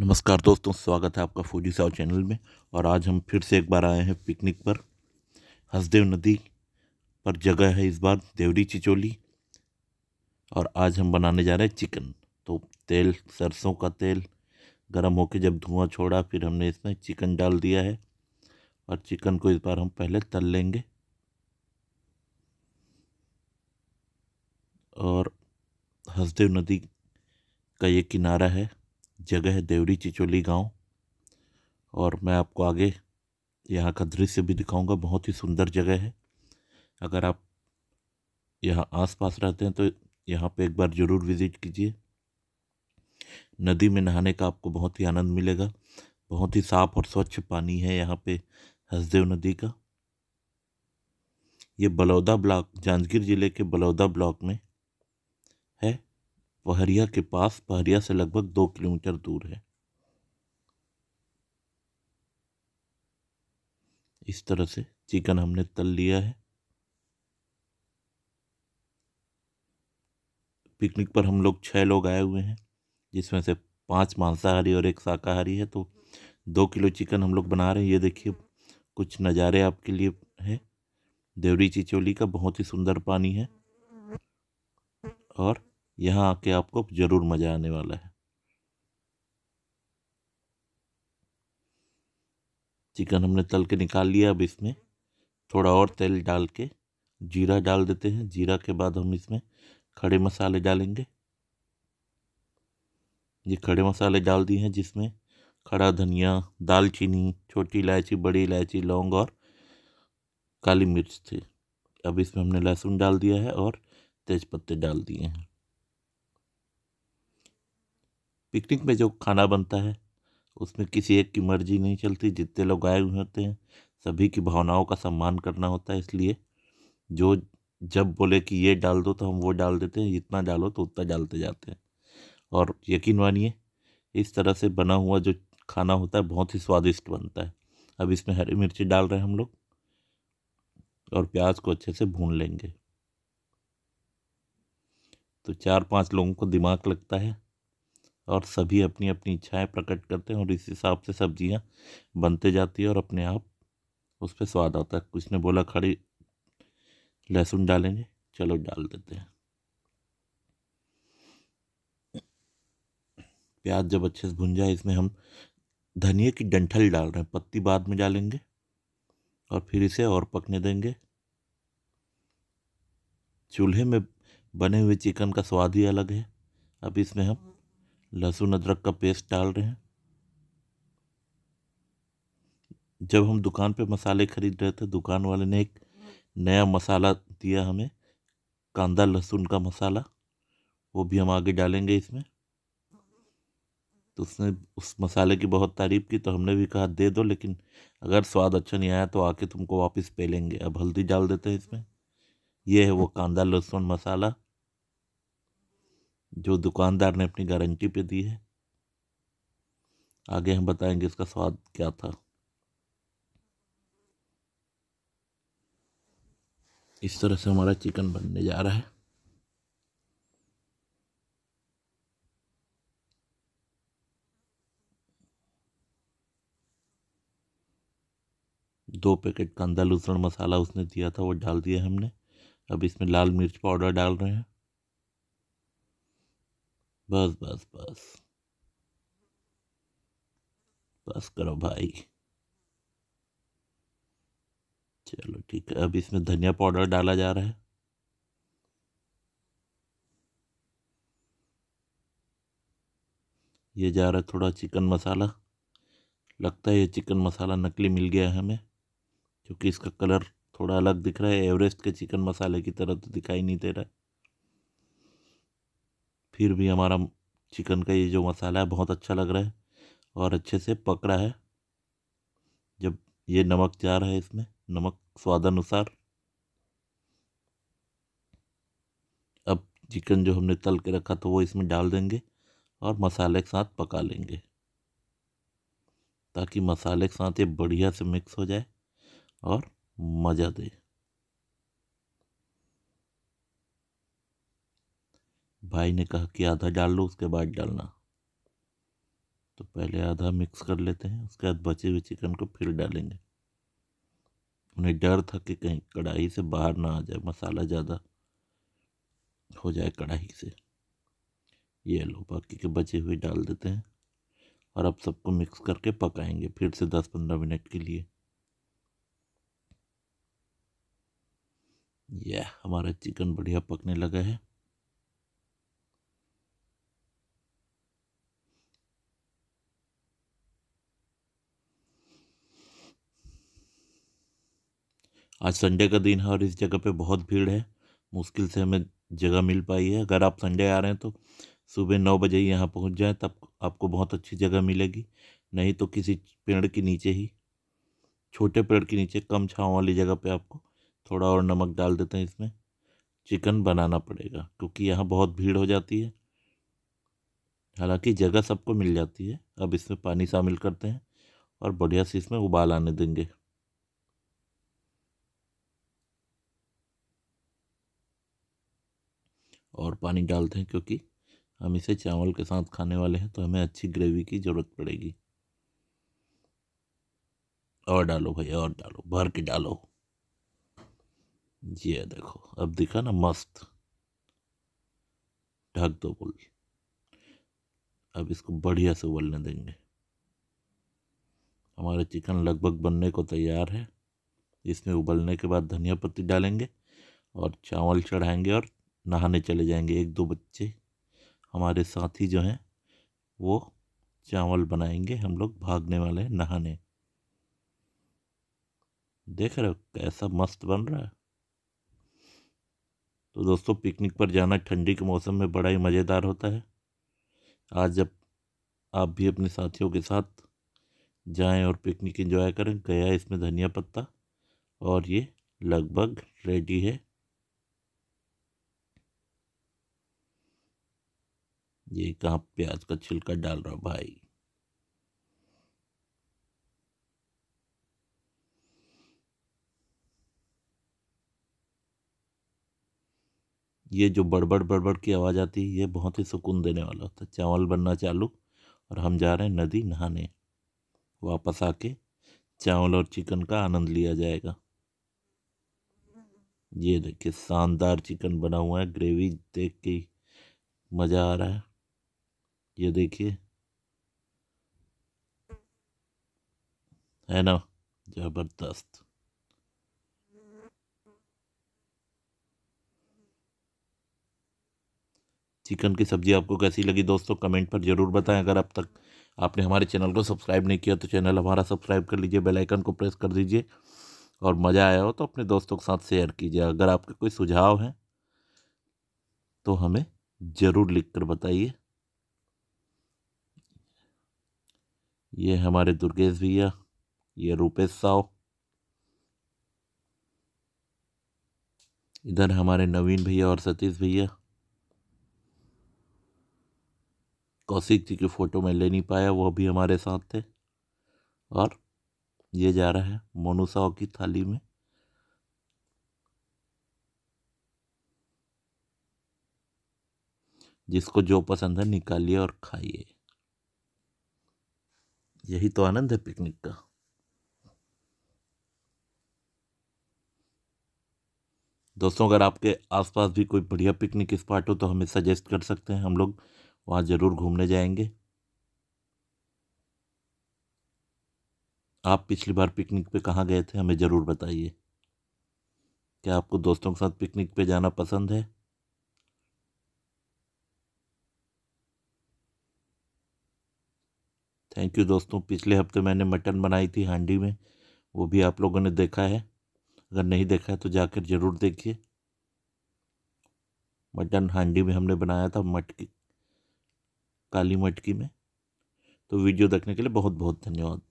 नमस्कार दोस्तों स्वागत है आपका फौजी साहब चैनल में और आज हम फिर से एक बार आए हैं पिकनिक पर हंसदेव नदी पर जगह है इस बार देवरी चिचोली और आज हम बनाने जा रहे हैं चिकन तो तेल सरसों का तेल गरम होकर जब धुआं छोड़ा फिर हमने इसमें चिकन डाल दिया है और चिकन को इस बार हम पहले तल लेंगे और हंसदेव नदी का ये किनारा है जगह है देवरी चिचोली गांव और मैं आपको आगे यहाँ का दृश्य भी दिखाऊंगा बहुत ही सुंदर जगह है अगर आप यहाँ आसपास रहते हैं तो यहाँ पे एक बार ज़रूर विज़िट कीजिए नदी में नहाने का आपको बहुत ही आनंद मिलेगा बहुत ही साफ़ और स्वच्छ पानी है यहाँ पे हंसदेव नदी का ये बलौदा ब्लॉक जांजगीर ज़िले के बलौदा ब्लॉक में है पहरिया के पास पहरिया से लगभग दो किलोमीटर दूर है इस तरह से चिकन हमने तल लिया है पिकनिक पर हम लोग छः लोग आए हुए हैं जिसमें से पांच मांसाहारी और एक शाकाहारी है तो दो किलो चिकन हम लोग बना रहे हैं ये देखिए कुछ नज़ारे आपके लिए है देवरी चिचोली का बहुत ही सुंदर पानी है और यहाँ आके आपको ज़रूर मज़ा आने वाला है चिकन हमने तल के निकाल लिया अब इसमें थोड़ा और तेल डाल के जीरा डाल देते हैं जीरा के बाद हम इसमें खड़े मसाले डालेंगे ये खड़े मसाले डाल दिए हैं जिसमें खड़ा धनिया दालचीनी छोटी इलायची बड़ी इलायची लौंग और काली मिर्च थी अब इसमें हमने लहसुन डाल दिया है और तेज़पत्ते डाल दिए हैं पिकनिक में जो खाना बनता है उसमें किसी एक की मर्जी नहीं चलती जितने लोग आए हुए होते हैं सभी की भावनाओं का सम्मान करना होता है इसलिए जो जब बोले कि ये डाल दो तो हम वो डाल देते हैं जितना डालो तो उतना डालते जाते हैं और यकीन मानिए इस तरह से बना हुआ जो खाना होता है बहुत ही स्वादिष्ट बनता है अब इसमें हरी मिर्ची डाल रहे हैं हम लोग और प्याज को अच्छे से भून लेंगे तो चार पांच लोगों को दिमाग लगता है और सभी अपनी अपनी इच्छाएं प्रकट करते हैं और इस हिसाब से सब्जियां बनते जाती है और अपने आप उस पर स्वाद आता है कुछ ने बोला खड़ी लहसुन डालेंगे चलो डाल देते हैं प्याज जब अच्छे से भुन जाए इसमें हम धनिया की डंठल डाल रहे हैं पत्ती बाद में डालेंगे और फिर इसे और पकने देंगे चूल्हे में बने हुए चिकन का स्वाद ही अलग है अब इसमें हम लहसुन अदरक का पेस्ट डाल रहे हैं जब हम दुकान पे मसाले ख़रीद रहे थे दुकान वाले ने एक नया मसाला दिया हमें कांदा लहसुन का मसाला वो भी हम आगे डालेंगे इसमें तो उसने उस मसाले की बहुत तारीफ़ की तो हमने भी कहा दे दो लेकिन अगर स्वाद अच्छा नहीं आया तो आके तुमको वापस पे लेंगे अब हल्दी डाल देते हैं इसमें यह है वो कांदा लहसुन मसाला जो दुकानदार ने अपनी गारंटी पे दी है आगे हम बताएंगे इसका स्वाद क्या था इस तरह से हमारा चिकन बनने जा रहा है दो पैकेट कंदा लूसण मसाला उसने दिया था वो डाल दिया हमने अब इसमें लाल मिर्च पाउडर डाल रहे हैं बस बस बस बस करो भाई चलो ठीक है अब इसमें धनिया पाउडर डाला जा रहा है ये जा रहा है थोड़ा चिकन मसाला लगता है ये चिकन मसाला नकली मिल गया है हमें क्योंकि इसका कलर थोड़ा अलग दिख रहा है एवरेस्ट के चिकन मसाले की तरह तो दिखाई नहीं दे रहा है फिर भी हमारा चिकन का ये जो मसाला है बहुत अच्छा लग रहा है और अच्छे से पक रहा है जब ये नमक जा रहा है इसमें नमक स्वाद अनुसार अब चिकन जो हमने तल के रखा था तो वो इसमें डाल देंगे और मसाले के साथ पका लेंगे ताकि मसाले के साथ ये बढ़िया से मिक्स हो जाए और मज़ा दे भाई ने कहा कि आधा डाल लो उसके बाद डालना तो पहले आधा मिक्स कर लेते हैं उसके बाद बचे हुए चिकन को फिर डालेंगे उन्हें डर था कि कहीं कढ़ाई से बाहर ना आ जाए मसाला ज़्यादा हो जाए कढ़ाई से ये लो बाकी के बचे हुए डाल देते हैं और अब सबको मिक्स करके पकाएंगे फिर से दस पंद्रह मिनट के लिए यह हमारा चिकन बढ़िया पकने लगा है आज संडे का दिन है और इस जगह पे बहुत भीड़ है मुश्किल से हमें जगह मिल पाई है अगर आप संडे आ रहे हैं तो सुबह नौ बजे यहाँ पहुँच जाएँ तब आपको बहुत अच्छी जगह मिलेगी नहीं तो किसी पेड़ के नीचे ही छोटे पेड़ के नीचे कम छाँव वाली जगह पर आपको थोड़ा और नमक डाल देते हैं इसमें चिकन बनाना पड़ेगा क्योंकि यहाँ बहुत भीड़ हो जाती है हालांकि जगह सबको मिल जाती है अब इसमें पानी शामिल करते हैं और बढ़िया से इसमें उबाल आने देंगे और पानी डालते हैं क्योंकि हम इसे चावल के साथ खाने वाले हैं तो हमें अच्छी ग्रेवी की ज़रूरत पड़ेगी और डालो भाई और डालो भर के डालो ये देखो अब दिखा ना मस्त ढक दो बोल अब इसको बढ़िया से उबलने देंगे हमारा चिकन लगभग बनने को तैयार है इसमें उबलने के बाद धनिया पत्ती डालेंगे और चावल चढ़ाएंगे और नहाने चले जाएंगे एक दो बच्चे हमारे साथी जो हैं वो चावल बनाएंगे हम लोग भागने वाले हैं नहाने देख रहे हो कैसा मस्त बन रहा है तो दोस्तों पिकनिक पर जाना ठंडी के मौसम में बड़ा ही मज़ेदार होता है आज जब आप भी अपने साथियों के साथ जाएं और पिकनिक एंजॉय करें गया इसमें धनिया पत्ता और ये लगभग रेडी है ये कहाँ प्याज का छिलका डाल रहा भाई ये जो बड़बड़ बड़बड़ की आवाज़ आती है ये बहुत ही सुकून देने वाला होता है चावल बनना चालू और हम जा रहे हैं नदी नहाने वापस आके चावल और चिकन का आनंद लिया जाएगा ये देखिए शानदार चिकन बना हुआ है ग्रेवी देख के मज़ा आ रहा है ये देखिए है ना जबरदस्त चिकन की सब्ज़ी आपको कैसी लगी दोस्तों कमेंट पर ज़रूर बताएं अगर अब तक आपने हमारे चैनल को सब्सक्राइब नहीं किया तो चैनल हमारा सब्सक्राइब कर लीजिए बेल आइकन को प्रेस कर दीजिए और मज़ा आया हो तो अपने दोस्तों के साथ शेयर कीजिए अगर आपके कोई सुझाव हैं तो हमें ज़रूर लिख कर बताइए ये हमारे दुर्गेश भैया ये रूपेश साव इधर हमारे नवीन भैया और सतीश भैया कौशिक जी की फ़ोटो मैं ले नहीं पाया वो भी हमारे साथ थे और ये जा रहा है मोनू साहु की थाली में जिसको जो पसंद है निकालिए और खाइए यही तो आनंद है पिकनिक का दोस्तों अगर आपके आसपास भी कोई बढ़िया पिकनिक स्पॉट हो तो हमें सजेस्ट कर सकते हैं हम लोग वहाँ ज़रूर घूमने जाएंगे आप पिछली बार पिकनिक पे कहाँ गए थे हमें ज़रूर बताइए क्या आपको दोस्तों के साथ पिकनिक पे जाना पसंद है थैंक यू दोस्तों पिछले हफ्ते मैंने मटन बनाई थी हांडी में वो भी आप लोगों ने देखा है अगर नहीं देखा है तो जाकर ज़रूर देखिए मटन हांडी में हमने बनाया था मटकी काली मटकी में तो वीडियो देखने के लिए बहुत बहुत धन्यवाद